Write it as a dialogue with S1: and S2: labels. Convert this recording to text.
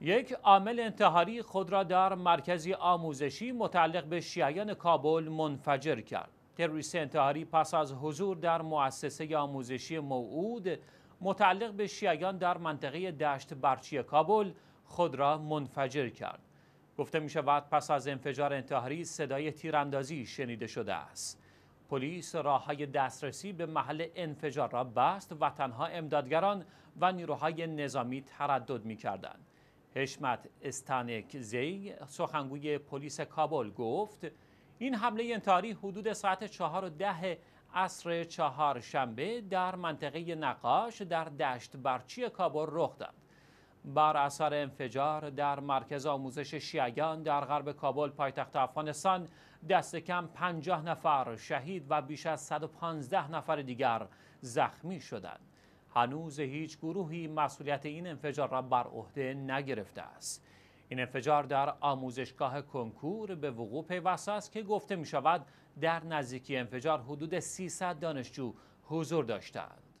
S1: یک عامل انتحاری خود را در مرکزی آموزشی متعلق به شیعیان کابل منفجر کرد. تروریست انتحاری پس از حضور در مؤسسه آموزشی موعود متعلق به شیعیان در منطقه دشت برچی کابل خود را منفجر کرد. گفته می شود پس از انفجار انتحاری صدای تیراندازی شنیده شده است. پلیس راههای دسترسی به محل انفجار را بست و تنها امدادگران و نیروهای نظامی تردد می کردند. هشمت استانک زی سخنگوی پلیس کابل گفت این حمله انتحاری حدود ساعت چهار و ده عصر چهار شنبه در منطقه نقاش در دشت برچی کابل رخ داد. بر اثر انفجار در مرکز آموزش شیعیان در غرب کابل پایتخت افغانستان دست کم 50 نفر شهید و بیش از 115 نفر دیگر زخمی شدند. هنوز هیچ گروهی مسئولیت این انفجار را بر عهده نگرفته است این انفجار در آموزشگاه کنکور به وقوع پیوسته است که گفته می شود در نزدیکی انفجار حدود 300 دانشجو حضور داشتند